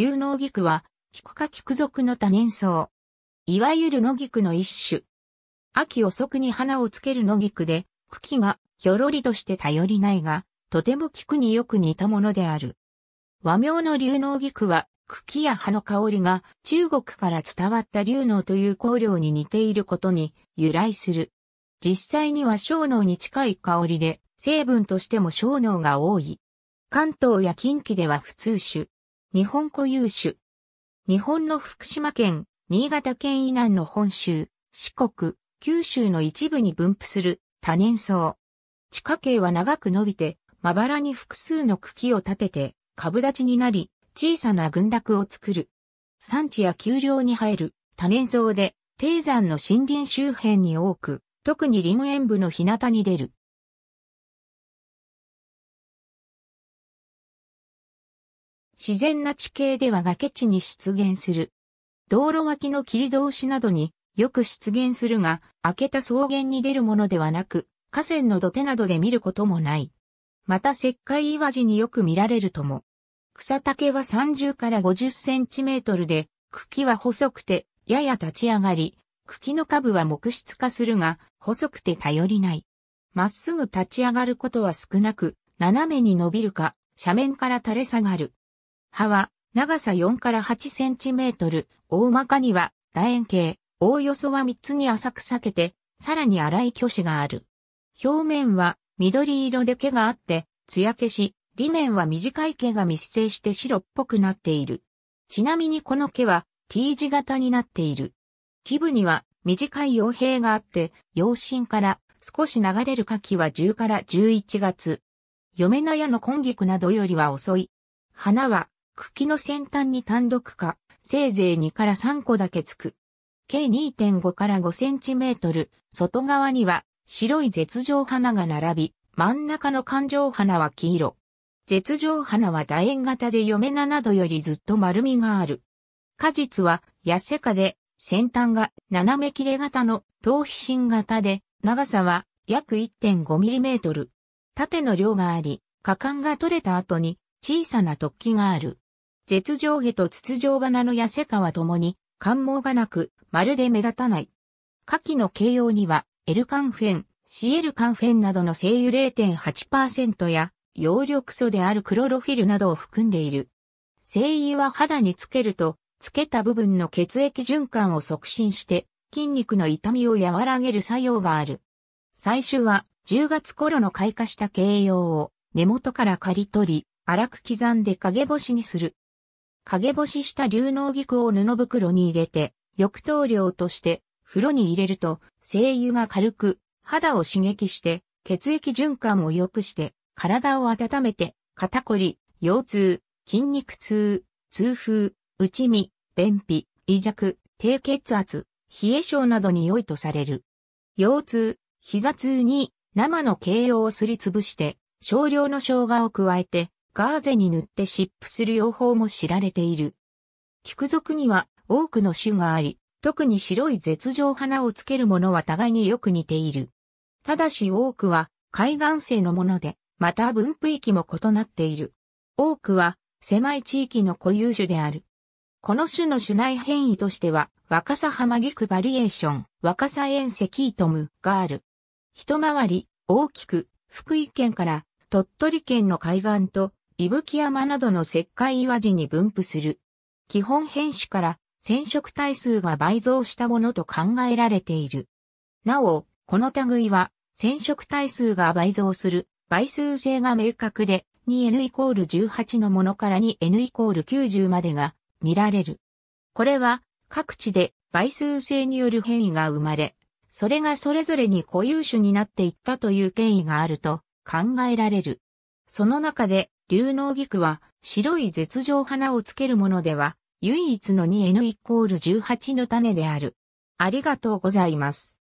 流能菊は、菊科菊属の多年草。いわゆる野菊の一種。秋遅くに花をつける野菊で、茎がひょろりとして頼りないが、とても菊によく似たものである。和名の流能菊は、茎や葉の香りが中国から伝わった流能という香料に似ていることに由来する。実際には小脳に近い香りで、成分としても小脳が多い。関東や近畿では普通種。日本固有種。日本の福島県、新潟県以南の本州、四国、九州の一部に分布する多年草。地下茎は長く伸びて、まばらに複数の茎を立てて、株立ちになり、小さな群落を作る。産地や丘陵に生える多年草で、低山の森林周辺に多く、特にリム塩部の日向に出る。自然な地形では崖地に出現する。道路脇の切り通しなどによく出現するが、開けた草原に出るものではなく、河川の土手などで見ることもない。また石灰岩地によく見られるとも。草丈は30から50センチメートルで、茎は細くて、やや立ち上がり、茎の下部は木質化するが、細くて頼りない。まっすぐ立ち上がることは少なく、斜めに伸びるか、斜面から垂れ下がる。葉は長さ4から8センチメートル、大まかには楕円形、おおよそは3つに浅く裂けて、さらに粗い巨子がある。表面は緑色で毛があって、艶消し、裏面は短い毛が密生して白っぽくなっている。ちなみにこの毛は T 字型になっている。基部には短い傭兵があって、養心から少し流れる夏季は10から11月。嫁の矢の根菊などよりは遅い。花は茎の先端に単独か、せいぜい2から3個だけつく。計2.5から5センチメートル、外側には白い絶状花が並び、真ん中の環状花は黄色。絶状花は楕円型で嫁7度よりずっと丸みがある。果実は痩せかで、先端が斜め切れ型の頭皮芯型で、長さは約1 5ミリメートル。縦の量があり、果敢が取れた後に小さな突起がある。絶上下と筒状花の痩せかはともに、感毛がなく、まるで目立たない。下記の形容には、エルカンフェン、シエルカンフェンなどの精油0.8%や、葉緑素であるクロロフィルなどを含んでいる。精油は肌につけると、つけた部分の血液循環を促進して、筋肉の痛みを和らげる作用がある。最初は、10月頃の開花した形容を、根元から刈り取り、粗く刻んで陰干しにする。陰干しした流能菊を布袋に入れて、浴頭料として風呂に入れると、精油が軽く、肌を刺激して、血液循環を良くして、体を温めて、肩こり、腰痛、筋肉痛、痛風、内身、便秘、胃弱、低血圧、冷え症などに良いとされる。腰痛、膝痛に生の形容をすりつぶして、少量の生姜を加えて、ガーゼに塗って湿布する用法も知られている。菊属には多くの種があり、特に白い絶状花をつけるものは互いによく似ている。ただし多くは海岸性のもので、また分布域も異なっている。多くは狭い地域の固有種である。この種の種内変異としては、若さ浜マギクバリエーション、若さ遠赤イトムがある。一回り、大きく、福井県から鳥取県の海岸と伊吹山などの石灰岩地に分布する。基本変種から染色体数が倍増したものと考えられている。なお、この類は染色体数が倍増する倍数性が明確で 2n イコール18のものから 2n イコール90までが見られる。これは各地で倍数性による変異が生まれ、それがそれぞれに固有種になっていったという経緯があると考えられる。その中で流脳菊は白い絶状花をつけるものでは唯一の 2N イコール18の種である。ありがとうございます。